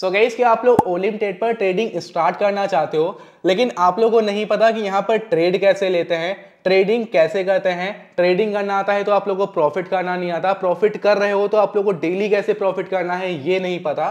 सो so गईस कि आप लोग ओलिमटेड पर ट्रेडिंग स्टार्ट करना चाहते हो लेकिन आप लोगों को नहीं पता कि यहाँ पर ट्रेड कैसे लेते हैं ट्रेडिंग कैसे करते हैं ट्रेडिंग करना आता है तो आप लोग को प्रॉफिट करना नहीं आता प्रॉफिट कर रहे हो तो आप लोग को डेली कैसे प्रॉफिट करना है ये नहीं पता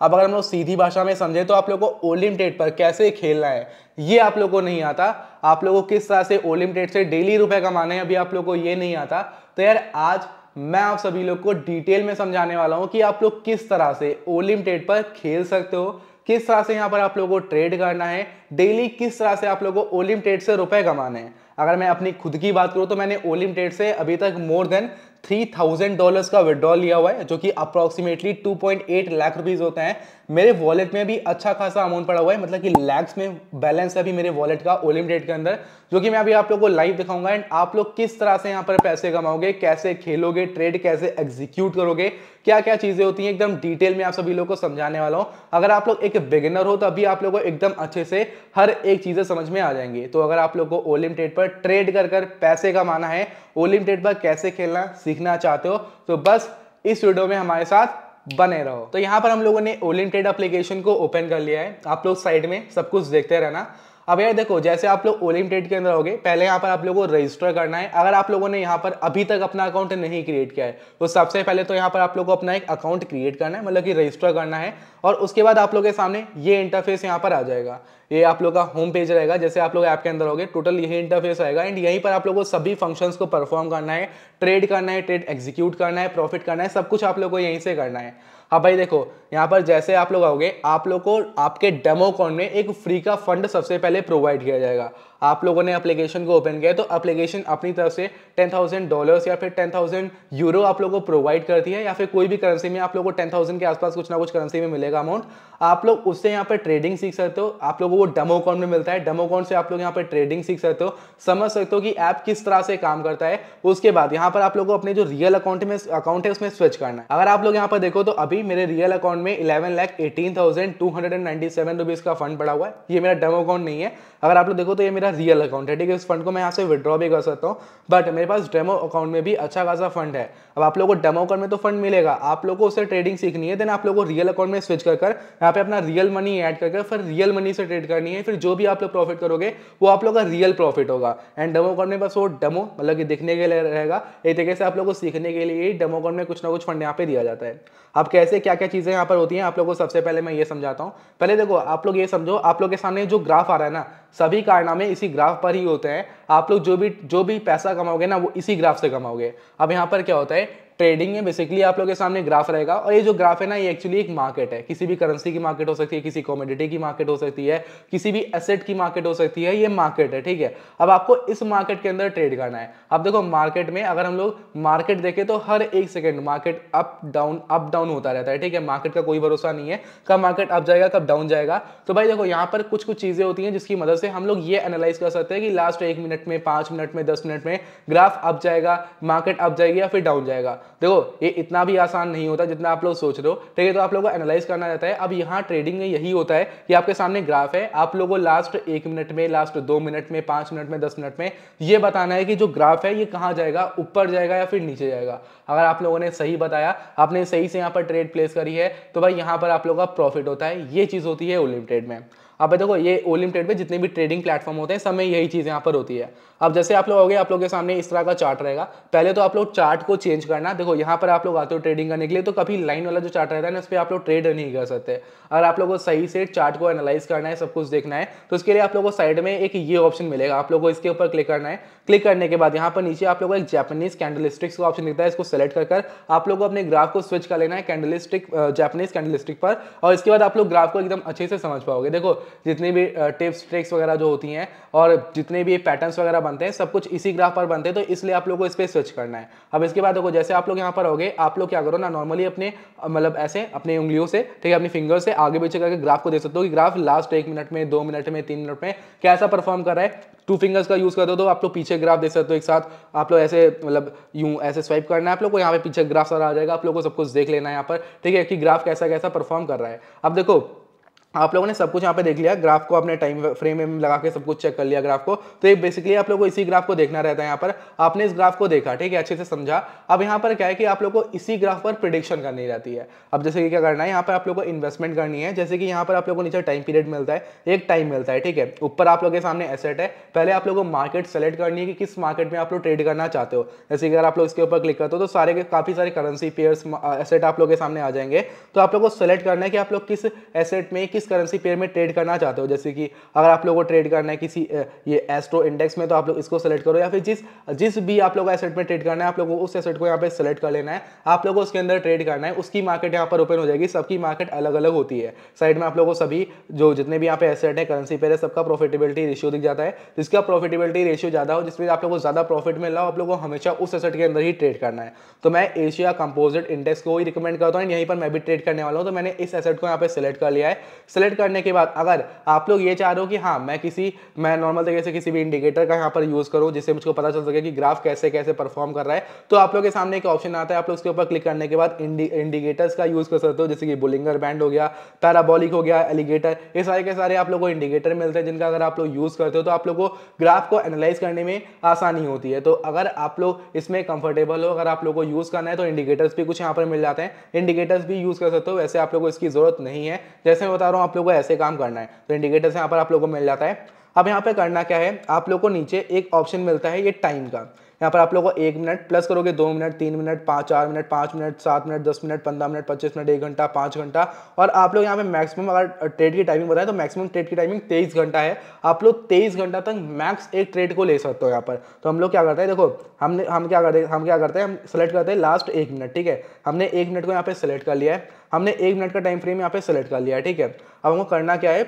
अब अगर हम लोग सीधी भाषा में समझे तो आप लोग को ओलिमटेड पर कैसे खेलना है ये आप लोग को नहीं आता आप लोग को किस तरह से ओलिमटेड से डेली रुपए कमाने हैं अभी आप लोग को ये नहीं आता तो यार आज मैं आप सभी लोग को डिटेल में समझाने वाला हूं कि आप लोग किस तरह से ओलिम ट्रेड पर खेल सकते हो किस तरह से यहाँ पर आप लोगों को ट्रेड करना है डेली किस तरह से आप लोगों को ओलिम ट्रेड से रुपए कमाने हैं अगर मैं अपनी खुद की बात करूं तो मैंने ओलिम ट्रेड से अभी तक more than three thousand dollars का विड्रॉल लिया हुआ है जो कि approximately two point eight lakh rupees होता है मेरे वॉलेट में भी अच्छा खासा अमाउंट पड़ा हुआ है मतलब कि लैक्स में बैलेंस है अभी मेरे वॉलेट का ओलिम के अंदर जो कि मैं अभी आप लोगों को लाइव दिखाऊंगा एंड आप लोग किस तरह से यहाँ पर पैसे कमाओगे कैसे खेलोगे ट्रेड कैसे एग्जीक्यूट करोगे क्या क्या चीजें होती हैं एकदम डिटेल में आप सभी लोग को समझाने वाला हूँ अगर आप लोग एक बिगिनर हो तो अभी आप लोग को एकदम अच्छे से हर एक चीजें समझ में आ जाएंगी तो अगर आप लोग को ओलिमिटेड पर ट्रेड कर पैसे कमाना है ओलिमिटेड पर कैसे खेलना सीख सीखना चाहते हो तो बस इस वीडियो में हमारे साथ बने रहो तो यहाँ पर हम लोगों ने ओलिन ट्रेड अप्लीकेशन को ओपन कर लिया है आप लोग साइड में सब कुछ देखते रहना अब यार देखो जैसे आप लोग ओलिमटेड के अंदर हो पहले यहाँ पर आप लोगों को रजिस्टर करना है अगर आप लोगों ने यहाँ पर अभी तक अपना अकाउंट नहीं क्रिएट किया है तो सबसे पहले तो यहाँ पर आप लोगों को अपना एक अकाउंट क्रिएट करना है मतलब कि रजिस्टर करना है और उसके बाद आप लोग के सामने ये इंटरफेस यहाँ पर आ जाएगा ये आप लोग का होम पेज रहेगा जैसे आप लोग ऐप के अंदर हो गए टोटल यही इंटरफेस रहेगा एंड यहीं पर आप लोगों को सभी फंक्शंस को परफॉर्म करना है ट्रेड करना है ट्रेड एग्जीक्यूट करना है प्रॉफिट करना है सब कुछ आप लोग को यहीं से करना है हाँ भाई देखो यहाँ पर जैसे आप लोग आओगे आप लोग को आपके डेमो में एक फ्री का फंड सबसे पहले प्रोवाइड किया जाएगा आप लोगों ने अप्लीकेशन को ओपन किया तो अप्लीकेशन अपनी तरफ से टेन थाउजेंड डॉलर्स या फिर टेन थाउजेंड यूरो आप लोगों को प्रोवाइड करती है या फिर कोई भी करेंसी में आप लोगों को टेन थाउजेंड के आसपास कुछ ना कुछ करेंसी में मिलेगा अमाउंट आप लोग उससे यहाँ पर ट्रेडिंग सीख सकते हो आप लोगों को डेमो अकाउंट में मिलता है डेमो अकाउंट से आप लोग यहाँ पर ट्रेडिंग सीख सकते हो समझ सकते हो कि ऐप किस तरह से काम करता है उसके बाद यहाँ पर आप लोग को अपने जो रियल अकाउंट में अकाउंट है उसमें स्विच करना है अगर आप लोग यहाँ पर देखो तो अभी मेरे रियल अकाउंट अकाउंट में eleven lakh eighteen thousand two hundred and ninety seven rupees का फंड पड़ा हुआ है ये मेरा डेमो अकाउंट नहीं है अगर आप लोग देखो तो ये मेरा रियल अकाउंट है ठीक है इस फंड को मैं यहाँ से विद्रॉ भी कर सकता हूँ बट मेरे पास डेमो अकाउंट में भी अच्छा खासा फंड है अब आप लोगों को डेमो अकाउंट में तो फंड मिलेगा आप लोगों को उससे ट्रेडिंग सीखनी है देन आप लोगों को रियल अकाउंट में स्विच कर कर यहाँ पे अपना रियल मनी ऐड कर फिर रियल मनी से ट्रेड करनी है फिर जो भी आप लोग प्रॉफिट करोगे वो आप लोग का रियल प्रॉफिट होगा एंड डेमो अकाउंट में बस वो डेमो मतलब कि दिखने के लिए रहेगा एक तरीके से आप लोग को सीखने के लिए डेमो अकाउंट में कुछ ना कुछ फंड यहाँ पे दिया जाता है आप कैसे क्या क्या चीज़ें यहाँ पर होती हैं आप लोगों को सबसे पहले मैं ये समझाता हूँ पहले देखो आप लोग ये समझो आप लोग के सामने जो ग्राफ आ रहा है ना सभी कारनामे इसी ग्राफ पर ही होते हैं आप लोग जो भी जो भी पैसा कमाओगे ना वो इसी ग्राफ से कमाओगे अब यहाँ पर क्या होता है ट्रेडिंग में बेसिकली आप लोग के सामने ग्राफ रहेगा और ये जो ग्राफ है ना ये एक्चुअली एक मार्केट है किसी भी करेंसी की मार्केट हो सकती है किसी कॉमोडिटी की मार्केट हो सकती है किसी भी एसेट की मार्केट हो सकती है ये मार्केट है ठीक है अब आपको इस मार्केट के अंदर ट्रेड करना है अब देखो मार्केट में अगर हम लोग मार्केट देखें तो हर एक second market up down up down होता रहता है ठीक है मार्केट का कोई भरोसा नहीं है कब मार्केट अप जाएगा कब डाउन जाएगा तो भाई देखो यहाँ पर कुछ कुछ चीज़ें होती हैं जिसकी मदद से हम लोग ये एनालाइज कर सकते हैं कि लास्ट एक मिनट में पाँच मिनट में दस मिनट में ग्राफ अप जाएगा मार्केट अप जाएगी या फिर डाउन जाएगा देखो ये इतना भी आसान नहीं होता जितना आप लोग सोच रहे हो ठीक है तो आप लोगों को एनालाइज करना रहता है अब यहाँ ट्रेडिंग में यही होता है कि आपके सामने ग्राफ है आप लोग को लास्ट एक मिनट में लास्ट दो मिनट में पाँच मिनट में दस मिनट में ये बताना है कि जो ग्राफ है ये कहाँ जाएगा ऊपर जाएगा या फिर नीचे जाएगा अगर आप लोगों ने सही बताया आपने सही से यहाँ पर ट्रेड प्लेस करी है तो भाई यहाँ पर आप लोगों का प्रॉफिट होता है ये चीज़ होती है ओलिमिटेड में अब देखो ये ओलिम ट्रेड पे जितने भी ट्रेडिंग प्लेटफॉर्म होते हैं सब में यही चीज़ यहाँ पर होती है अब जैसे आप लोग आओगे आप लोग के सामने इस तरह का चार्ट रहेगा पहले तो आप लोग चार्ट को चेंज करना देखो यहाँ पर आप लोग आते हो ट्रेडिंग करने के लिए तो कभी लाइन वाला जो चार्ट रहता है ना उस पर आप लोग ट्रेड नहीं कर सकते अगर आप लोग को सही से चार्ट को एनालाइज करना है सब कुछ देखना है तो उसके लिए आप लोग को साइड में एक ये ऑप्शन मिलेगा आप लोग को इसके ऊपर क्लिक करना है क्लिक करने के बाद यहाँ पर नीचे आप लोग को एक जैपनीज स्टिक्स का ऑप्शन दिखता है इसको सेलेक्ट कर आप लोग को अपने ग्राफ को स्विच कर लेना है कैंडल स्टिक जैपनीज स्टिक पर और इसके बाद आप लोग ग्राफ को एकदम अच्छे से समझ पाओगे देखो जितनी भी टिप्स ट्रिक्स वगैरह जो होती हैं और जितने भी पैटर्न्स वगैरह बनते हैं सब कुछ इसी ग्राफ पर बनते हैं तो इसलिए आप लोग को इस पर स्विच करना है अब इसके बाद देखो जैसे आप लोग यहाँ पर हो आप लोग क्या करो ना नॉर्मली अपने मतलब ऐसे अपने उंगलियों से ठीक है अपनी फिंगर से आगे पीछे करके ग्राफ को देख सकते हो कि ग्राफ लास्ट एक मिनट में दो मिनट में तीन मिनट में कैसा परफॉर्म कर रहा है टू फिंगर्स का यूज़ करते हो तो आप लोग पीछे ग्राफ देख सकते हो एक साथ आप लोग ऐसे मतलब यूं ऐसे स्वाइप करना है आप लोग को यहाँ पे पीछे ग्राफ सारा आ जाएगा आप लोग को सब कुछ देख लेना है यहाँ पर ठीक है कि ग्राफ कैसा कैसा परफॉर्म कर रहा है अब देखो आप लोगों ने सब कुछ यहाँ पे देख लिया ग्राफ को अपने टाइम फ्रेम में लगा के सब कुछ चेक कर लिया ग्राफ को तो ये बेसिकली आप लोग को इसी ग्राफ को देखना रहता है यहाँ पर आपने इस ग्राफ को देखा ठीक है अच्छे से समझा अब यहाँ पर क्या है कि आप लोगों को इसी ग्राफ पर प्रिडिक्शन करनी रहती है अब जैसे कि क्या करना है यहाँ पर आप लोग को इन्वेस्टमेंट करनी है जैसे कि यहाँ पर आप लोग को नीचे टाइम पीरियड मिलता है एक टाइम मिलता है ठीक है ऊपर आप लोग के सामने एसेट है पहले आप लोग को मार्केट सेलेक्ट करनी है कि किस मार्केट में आप लोग ट्रेड करना चाहते हो जैसे कि अगर आप लोग इसके ऊपर क्लिक करते हो तो सारे काफ़ी सारे करेंसी पेयर्स एसेट आप लोग के सामने आ जाएंगे तो आप लोग को सेलेक्ट करना है कि आप लोग किस एसेट में किस करेंसी पेयर में ट्रेड करना चाहते हो जैसे कि अगर आप लोग को ट्रेड करना है किसी ये एस्ट्रो इंडेक्स में तो आप लोग इसको सेलेक्ट करो या फिर जिस जिस भी आप लोग को एसेट में ट्रेड करना है आप लोग को उस एसेट को यहाँ पे सेलेक्ट कर लेना है आप लोग को उसके अंदर ट्रेड करना है उसकी मार्केट यहाँ पर ओपन हो जाएगी सबकी मार्केट अलग अलग होती है साइड में आप लोग को सभी जो जितने भी यहाँ पे एसेट है करेंसी पेयर है सबका प्रॉफिटेबिलिटी रेशियो दिख जाता है जिसका प्रॉफिटेबिलिटी रेशियो ज़्यादा हो जिसमें आप लोग को ज़्यादा प्रॉफिट मिल रहा हो आप लोग को हमेशा उस एसेट के अंदर ही ट्रेड करना है तो मैं एशिया कंपोजिट इंडेक्स को ही रिकमेंड करता हूँ यहीं पर मैं भी ट्रेड करने वाला हूँ तो मैंने इस एसेट को यहाँ पर सेलेक्ट कर लिया है सेलेक्ट करने के बाद अगर आप लोग ये चाह रहे हो कि हाँ मैं किसी मैं नॉर्मल तरीके से किसी भी इंडिकेटर का यहाँ पर यूज़ करूँ जिससे मुझको पता चल सके कि ग्राफ कैसे कैसे परफॉर्म कर रहा है तो आप लोग के सामने एक ऑप्शन आता है आप लोग उसके ऊपर क्लिक करने के बाद इंडिकेटर्स का यूज़ कर सकते हो जैसे कि बुलिंगर बैंड हो गया पैराबॉलिक हो गया एलिगेटर ये सारे के सारे आप लोग को इंडिकेटर मिलते हैं जिनका अगर आप लोग यूज़ करते हो तो आप लोग को ग्राफ को एनालाइज करने में आसानी होती है तो अगर आप लोग इसमें कंफर्टेबल हो अगर आप लोग को यूज़ करना है तो इंडिकेटर्स भी कुछ यहाँ पर मिल जाते हैं इंडिकेटर्स भी यूज़ कर सकते हो वैसे आप लोग को इसकी ज़रूरत नहीं है जैसे मैं बता रहा हूँ हूँ आप लोगों को ऐसे काम करना है तो इंडिकेटर्स यहाँ पर आप लोगों को मिल जाता है अब यहाँ पर करना क्या है आप लोग को नीचे एक ऑप्शन मिलता है ये टाइम का यहाँ पर आप लोगों को एक मिनट प्लस करोगे दो मिनट तीन मिनट पाँच चार मिनट पाँच मिनट सात मिनट दस मिनट पंद्रह मिनट पच्चीस मिनट एक घंटा पाँच घंटा और आप लोग यहाँ पे मैक्सिमम अगर ट्रेड की टाइमिंग बताएं तो मैक्सिमम ट्रेड की टाइमिंग तेईस घंटा है आप लोग तेईस घंटा तक मैक्स एक ट्रेड को ले सकते हो यहाँ पर तो हम लोग क्या करते हैं देखो हमने हम क्या करते हैं हम क्या करते हैं हम सेलेक्ट करते हैं लास्ट एक मिनट ठीक है हमने एक मिनट को यहाँ पे सेलेक्ट कर लिया है हमने एक मिनट का टाइम फ्रेम यहाँ पे सेलेक्ट कर लिया है ठीक है अब हमको करना क्या है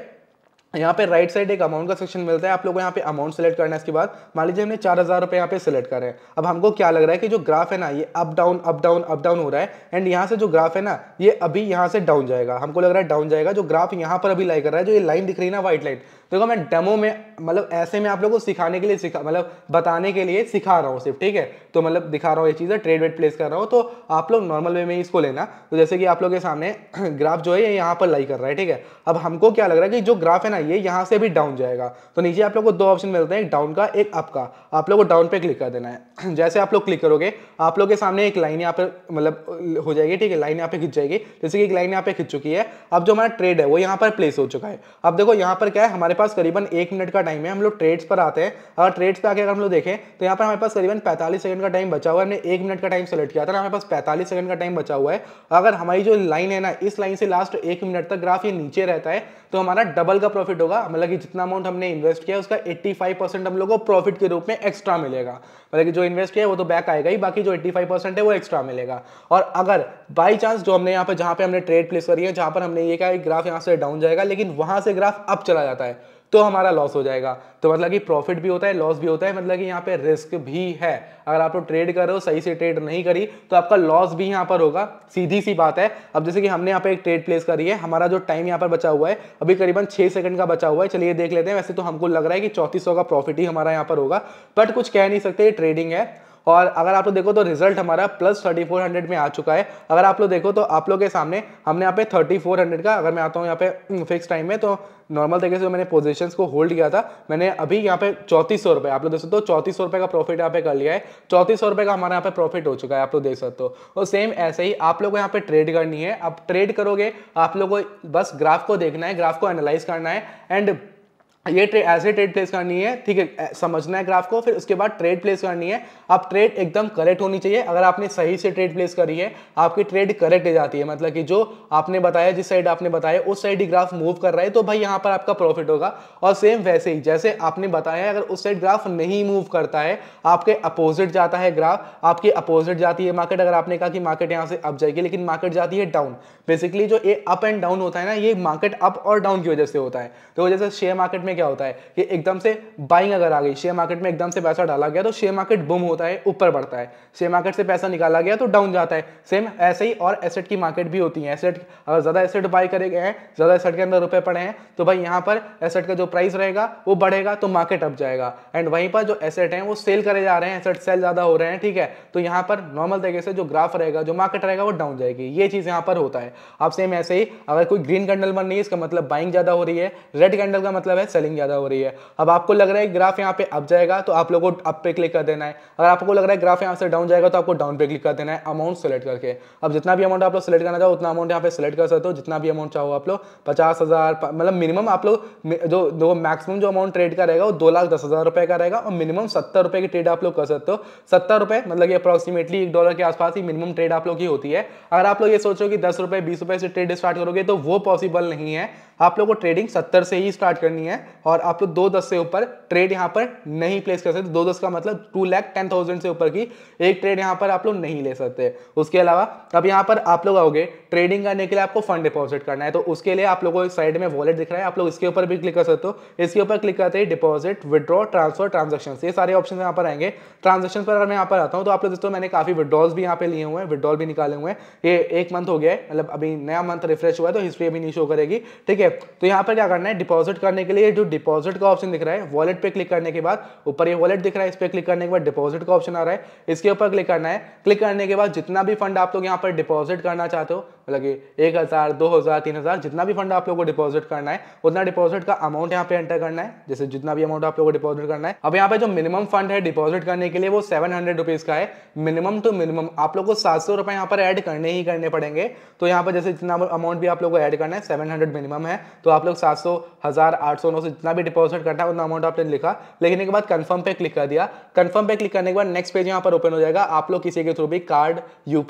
यहाँ पे राइट साइड एक अमाउंट का सेक्शन मिलता है आप लोगों को यहाँ पे अमाउंट सेलेक्ट करना है इसके बाद मान लीजिए हमने चार हज़ार रुपये यहाँ पे सेलेक्ट कर रहे हैं अब हमको क्या लग रहा है कि जो ग्राफ है ना ये up down up down up down हो रहा है एंड यहाँ से जो ग्राफ है ना ये अभी यहाँ से डाउन जाएगा हमको लग रहा है डाउन जाएगा जो ग्राफ यहाँ पर अभी लाई कर रहा है जो ये लाइन दिख रही है ना व्हाइट लाइन देखो मैं डेमो में मतलब ऐसे में आप लोगों को सिखाने के लिए सिखा मतलब बताने के लिए सिखा रहा हूँ सिर्फ ठीक है तो मतलब दिखा रहा हूँ ये चीज़ है ट्रेड वेट प्लेस कर रहा हूँ तो आप लोग नॉर्मल वे में इसको लेना तो जैसे कि आप लोग के सामने ग्राफ जो है ये यहाँ पर लाई कर रहा है ठीक है अब हमको क्या लग रहा है कि जो ग्राफ है ना ये यहाँ से भी डाउन जाएगा तो नीचे आप लोग को दो ऑप्शन मिलते हैं एक डाउन का एक अप का आप लोग को डाउन पे क्लिक कर देना है जैसे आप लोग क्लिक करोगे आप लोग के सामने एक लाइन यहाँ पर मतलब हो जाएगी ठीक है लाइन यहाँ पे खिंच जाएगी जैसे कि एक लाइन यहाँ पे खिंच चुकी है अब जो हमारा ट्रेड है वो यहाँ पर प्लेस हो चुका है अब देखो यहाँ पर क्या है हमारे पास करीबन एक मिनट का टाइम है हम लोग ट्रेड्स पर आते हैं अगर ट्रेड्स पर आके अगर हम लोग देखें तो यहाँ पर हमारे पास करीबन पैंतालीस सेकंड का टाइम बचा हुआ है हमने एक मिनट का टाइम सेलेक्ट किया था हमारे पास पैंतालीस सेकंड का टाइम बचा हुआ है अगर हमारी जो लाइन है ना इस लाइन से लास्ट एक मिनट तक ग्राफ ये नीचे रहता है तो हमारा डबल का प्रॉफिट होगा मतलब कि जितना अमाउंट हमने इन्वेस्ट किया उसका 85 परसेंट हम लोग को प्रॉफिट के रूप में एक्स्ट्रा मिलेगा मतलब कि जो इन्वेस्ट किया है वो तो बैक आएगा ही बाकी जो 85 परसेंट है वो एक्स्ट्रा मिलेगा और अगर बाई चांस जो हमने यहाँ पर जहाँ पे हमने ट्रेड प्लेस करी है जहाँ पर हमने ये कहा ग्राफ यहाँ से डाउन जाएगा लेकिन वहाँ से ग्राफ अप चला जाता है तो हमारा लॉस हो जाएगा तो मतलब कि प्रॉफिट भी होता है लॉस भी होता है मतलब कि यहाँ पे रिस्क भी है अगर आप लोग तो ट्रेड कर रहे हो सही से ट्रेड नहीं करी तो आपका लॉस भी यहाँ पर होगा सीधी सी बात है अब जैसे कि हमने यहाँ पे एक ट्रेड प्लेस करी है हमारा जो टाइम यहाँ पर बचा हुआ है अभी करीबन छः सेकंड का बचा हुआ है चलिए देख लेते हैं वैसे तो हमको लग रहा है कि चौंतीस का प्रॉफिट ही हमारा यहाँ पर होगा बट कुछ कह नहीं सकते ट्रेडिंग है और अगर आप लोग देखो तो रिजल्ट हमारा प्लस थर्टी फोर हंड्रेड में आ चुका है अगर आप लोग देखो तो आप लोग के सामने हमने यहाँ पे थर्टी फोर हंड्रेड का अगर मैं आता हूँ यहाँ पे फिक्स टाइम हम्म, में तो नॉर्मल तरीके से मैंने पोजीशंस को होल्ड किया था मैंने अभी यहाँ पे चौंतीस सौ रुपये आप लोग देख सकते हो चौंतीस सौ रुपये का प्रॉफिट यहाँ पे कर लिया है चौंतीस सौ रुपये का हमारा यहाँ पे प्रॉफिट हो चुका है आप लोग देख सकते हो और सेम ऐसे ही आप लोग को यहाँ पे ट्रेड करनी है आप ट्रेड करोगे आप लोग को बस ग्राफ को देखना है ग्राफ को एनालाइज करना है एंड ये ट्रेड ऐसे ट्रेड प्लेस करनी है ठीक है समझना है ग्राफ को फिर उसके बाद ट्रेड प्लेस करनी है अब ट्रेड एकदम करेक्ट होनी चाहिए अगर आपने सही से ट्रेड प्लेस करी है आपकी ट्रेड करेक्ट हो जाती है मतलब कि जो आपने बताया जिस साइड आपने बताया उस साइड ही ग्राफ मूव कर रहा है तो भाई यहाँ पर आपका प्रॉफिट होगा और सेम वैसे ही जैसे आपने बताया अगर उस साइड ग्राफ नहीं मूव करता है आपके अपोजिट जाता है ग्राफ आपकी अपोजिट जाती है मार्केट अगर आपने कहा कि मार्केट यहाँ से अप जाएगी लेकिन मार्केट जाती है डाउन बेसिकली जो ये अप एंड डाउन होता है ना ये मार्केट अप और डाउन की वजह से होता है तो जैसे शेयर मार्केट में में क्या होता है कि एकदम से बाइंग अगर आ गई शेयर मार्केट में एकदम से पैसा डाला गया तो शेयर मार्केट बुम होता है ऊपर बढ़ता है शेयर मार्केट से पैसा निकाला गया तो डाउन जाता है सेम ऐसे ही और एसेट की मार्केट भी होती है एसेट अगर ज़्यादा एसेट बाई करे गए हैं ज़्यादा एसेट के अंदर रुपए पड़े हैं तो भाई यहाँ पर एसेट का जो प्राइस रहेगा वो बढ़ेगा तो मार्केट अप जाएगा एंड वहीं पर जो एसेट है वो सेल करे जा रहे हैं एसेट सेल ज़्यादा हो रहे हैं ठीक है तो यहाँ पर नॉर्मल तरीके से जो ग्राफ रहेगा जो मार्केट रहेगा वो डाउन जाएगी ये चीज़ यहाँ पर होता है आप सेम ऐसे ही अगर कोई ग्रीन कैंडल बन रही है इसका मतलब बाइंग ज़्यादा हो रही है रेड कैंडल का मतलब है सेलिंग ज़्यादा हो रही है अब आपको लग रहा है ग्राफ यहाँ पे अप जाएगा तो आप लोगों को अप पे क्लिक कर देना है अगर आपको लग रहा है ग्राफ यहाँ से डाउन जाएगा तो आपको डाउन पे क्लिक कर देना है अमाउंट सेलेक्ट करके अब जितना भी अमाउंट आप लोग सेलेक्ट करना चाहो उतना अमाउंट यहाँ पे सेलेक्ट कर सकते हो जितना भी अमाउंट चाहो आप लोग पचास मतलब मिनिमम आप लोग जो दो मैक्सिमम जो अमाउंट ट्रेड का रहेगा वो दो लाख दस हज़ार रुपये का रहेगा और मिनिमम सत्तर रुपये की ट्रेड आप लोग कर सकते हो सत्तर रुपये मतलब कि अप्रॉक्सीमेटली एक डॉलर के आसपास ही मिनिमम ट्रेड आप लोग की होती है अगर आप लोग ये सोचो कि दस रुपये बीस रुपये से ट्रेड स्टार्ट करोगे तो वो पॉसिबल नहीं है आप लोग को ट्रेडिंग सत्तर से ही स्टार्ट करनी है और आप लोग दो दस से ऊपर ट्रेड यहाँ पर नहीं प्लेस कर सकते दो दस का मतलब टू लैख टेन थाउजेंड से ऊपर की एक ट्रेड यहाँ पर आप लोग नहीं ले सकते उसके अलावा अब यहाँ पर आप लोग आओगे ट्रेडिंग करने के लिए आपको फंड डिपॉजिट करना है तो उसके लिए आप लोगों को साइड में वॉलेट दिख रहा है आप लोग इसके ऊपर भी क्लिक कर सकते हो इसके ऊपर क्लिक करते ही डिपॉजिट विड्रॉ ट्रांसफर ट्रांजेक्शन ये सारे ऑप्शन यहाँ पर आएंगे ट्रांजेक्शन पर अगर मैं यहाँ पर आता हूँ तो आप लोग दोस्तों मैंने काफी विड्रॉल्स भी यहाँ पे लिए हुए हैं विड्रॉल भी निकाले हुए हैं ये एक मंथ हो गया है मतलब अभी नया मंथ रिफ्रेश हुआ है तो हिस्ट्री अभी नहीं शो करेगी ठीक है है तो यहाँ पर क्या करना है डिपॉजिट करने के लिए जो डिपॉजिट का ऑप्शन दिख रहा है वॉलेट पे क्लिक करने के बाद ऊपर ये वॉलेट दिख रहा है इस पर क्लिक करने के बाद डिपॉजिट का ऑप्शन आ रहा है इसके ऊपर क्लिक करना है क्लिक करने के बाद जितना भी फंड आप लोग यहाँ पर डिपॉजिट करना चाहते हो मतलब कि एक हज़ार दो हज़ार तीन हज़ार जितना भी फंड आप लोग को डिपॉजिट करना है उतना डिपॉजिट का अमाउंट यहाँ पे एंटर करना है जैसे जितना भी अमाउंट आप लोग को डिपॉजिट करना है अब यहाँ पे जो मिनिमम फंड है डिपॉजिट करने के लिए वो सेवन हंड्रेड रुपीज़ का है मिनिमम टू मिनिमम आप लोग को सात सौ रुपये यहाँ पर ऐड करने ही करने पड़ेंगे तो यहाँ पर जैसे जितना अमाउंट भी आप लोग को ऐड करना है सेवन हंड्रेड मिनिमम है तो आप लोग सात सौ हज़ार आठ सौ नौ सौ जितना भी डिपॉजिट करना है उतना अमाउंट आपने लिखा लिखने के बाद कंफर्म पे क्लिक कर दिया कंफर्म पे क्लिक करने के बाद नेक्स्ट पेज यहाँ पर ओपन हो जाएगा आप लोग किसी के थ्रू भी कार्ड यू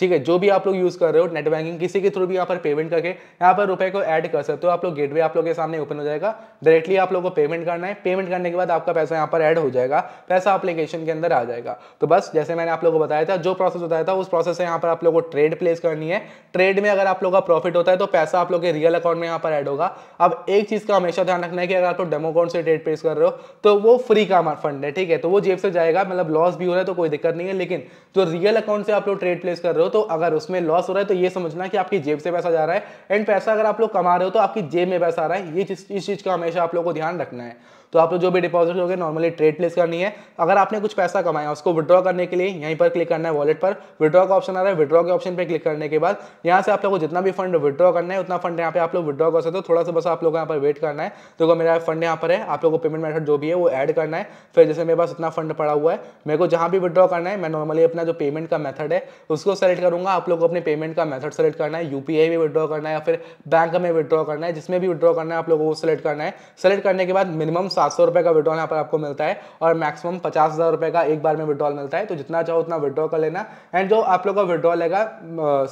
ठीक है जो भी आप लोग यूज़ कर रहे हो नेट बैंकिंग किसी के थ्रू भी यहाँ पर पेमेंट करके यहाँ पर रुपए को ऐड कर सकते हो आप लोग गेटवे आप लोग के सामने ओपन हो जाएगा डायरेक्टली आप लोग को पेमेंट करना है पेमेंट करने के बाद आपका पैसा यहाँ पर ऐड हो जाएगा पैसा एप्लीकेशन के अंदर आ जाएगा तो बस जैसे मैंने आप लोग को बताया था जो प्रोसेस बताया था उस प्रोसेस से यहाँ पर आप लोग को ट्रेड प्लेस करनी है ट्रेड में अगर आप लोग का प्रॉफिट होता है तो पैसा आप लोग के रियल अकाउंट में यहाँ पर ऐड होगा अब एक चीज़ का हमेशा ध्यान रखना है कि अगर आप तो डेमो कौन से डेट पेश कर रहे हो तो वो फ्री का हमारा फंड है ठीक है तो वो जेब से जाएगा मतलब लॉस भी हो रहा है तो कोई दिक्कत नहीं है लेकिन जो रियल अकाउंट से आप लोग ट्रेड प्लेस कर रहे हो तो अगर उसमें लॉस हो रहा है तो ये समझना कि आपकी जेब से पैसा जा रहा है एंड पैसा अगर आप लोग कमा रहे हो तो आपकी जेब में पैसा आ रहा है ये इस चीज़ का हमेशा आप लोग को ध्यान रखना है तो आप लोग जो भी डिपॉजिट हो गए नॉर्मली ट्रेड प्लेस करनी है अगर आपने कुछ पैसा कमाया उसको विड्रॉ करने के लिए यहीं पर क्लिक करना है वॉलेट पर विड्रॉ का ऑप्शन आ रहा है विड्रॉ के ऑप्शन पर क्लिक करने के बाद यहाँ से आप लोग को जितना भी फंड विड्रॉ करना है उतना फंड यहाँ पे आप लोग विड्रॉ कर सकते हो थोड़ा सा बस आप लोग यहाँ पर वेट करना है तो मेरा फंड यहाँ पर है आप लोग को पेमेंट मेथड जो भी है वो एड करना है फिर जैसे मेरे पास इतना फंड पड़ा हुआ है मेरे को जहाँ भी विड्रॉ करना है मैं नॉर्मली अपना जो पेमेंट का मेथड है उसको सेलेक्ट करूँगा आप लोग को अपने पेमेंट का मेथड सेलेक्ट करना है यूपीआई में विड्रॉ करना है या फिर बैंक में विड्रॉ करना है जिसमें भी विड्रॉ करना है आप लोग को सेलेक्ट करना है सेलेक्ट करने के बाद मिनिमम सात सौ रुपये का विड्रॉल यहाँ पर आपको मिलता है और मैक्सिमम पचास हज़ार रुपये का एक बार में विड्रॉल मिलता है तो जितना चाहो उतना विड्रॉ कर लेना एंड जो आप लोग का विड्रॉल लेगा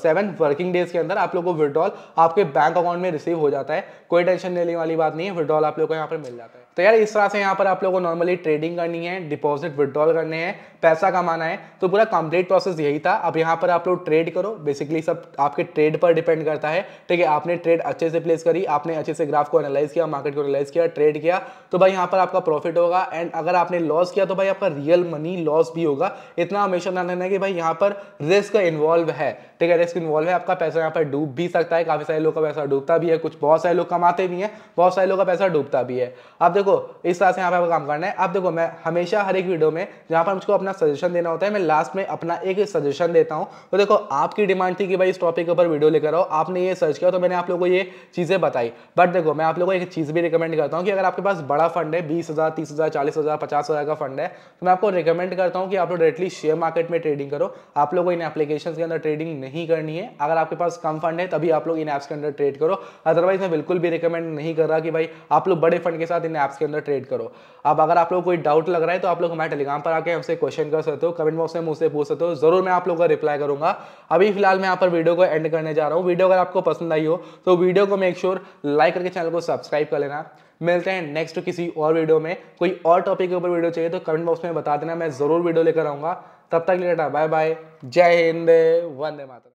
सेवन वर्किंग डेज के अंदर आप लोग को विड्रॉल आपके बैंक अकाउंट में रिसीव हो जाता है कोई टेंशन लेने वाली बात नहीं है विड्रॉल आप लोग को यहाँ पर मिल जाता है तो यार इस तरह से यहाँ पर आप लोग को नॉर्मली ट्रेडिंग करनी है डिपॉजिट विड्रॉल करने हैं पैसा कमाना है तो पूरा कंप्लीट प्रोसेस यही था अब यहाँ पर आप लोग ट्रेड करो बेसिकली सब आपके ट्रेड पर डिपेंड करता है ठीक है आपने ट्रेड अच्छे से प्लेस करी आपने अच्छे से ग्राफ को एनालाइज किया मार्केट को एनालाइज किया ट्रेड किया तो भाई यहाँ पर आपका प्रॉफिट होगा एंड अगर आपने लॉस किया तो भाई आपका रियल मनी लॉस भी होगा इतना हमेशा ध्यान रहना है कि भाई यहाँ पर रिस्क इन्वॉल्व है ठीक है रिस्क इन्वॉल्व है आपका पैसा यहाँ पर डूब भी सकता है काफ़ी सारे लोग का पैसा डूबता भी है कुछ बहुत सारे लोग कमाते भी हैं बहुत सारे लोग का पैसा डूबता भी है आप देखो इस तरह से यहाँ पर आपका काम करना है आप देखो मैं हमेशा हर एक वीडियो में जहाँ पर मुझको अपना सजेशन देना होता है मैं लास्ट में अपना एक सजेशन देता हूँ तो देखो आपकी डिमांड थी कि भाई इस टॉपिक के ऊपर वीडियो लेकर आओ आपने ये सर्च किया तो मैंने आप लोगों को ये चीज़ें बताई बट देखो मैं आप लोगों को एक चीज़ भी रिकमेंड करता हूँ कि अगर आपके पास बड़ा फंड है बीस हज़ार तीस हज़ार चालीस हज़ार पचास हज़ार का फंड है तो मैं आपको रिकमेंड करता हूँ कि आप लोग डायरेक्टली शेयर मार्केट में ट्रेडिंग करो आप लोग को इन एप्लीकेशन के अंदर ट्रेडिंग नहीं करनी है अगर आपके पास कम फंड है तभी आप लोग इन ऐप्स के अंदर ट्रेड करो अदरवाइज मैं बिल्कुल भी रिकमेंड नहीं कर रहा कि भाई आप लोग बड़े फंड के साथ इन ऐप्स के अंदर ट्रेड करो अब अगर आप लोग कोई डाउट लग रहा है तो आप लोग हमारे टेलीग्राम पर आके हमसे क्वेश्चन कर सकते हो कमेंट बॉक्स में मुझसे पूछ सकते हो जरूर मैं आप लोगों का रिप्लाई करूंगा अभी फिलहाल मैं यहाँ पर वीडियो को एंड करने जा रहा हूँ वीडियो अगर आपको पसंद आई हो तो वीडियो को मेक श्योर लाइक करके चैनल को सब्सक्राइब कर लेना मिलते हैं नेक्स्ट किसी और वीडियो में कोई और टॉपिक के ऊपर वीडियो चाहिए तो कमेंट बॉक्स में बता देना मैं ज़रूर वीडियो लेकर आऊँगा तब तक लेटा बाय बाय जय हिंद वंदे माता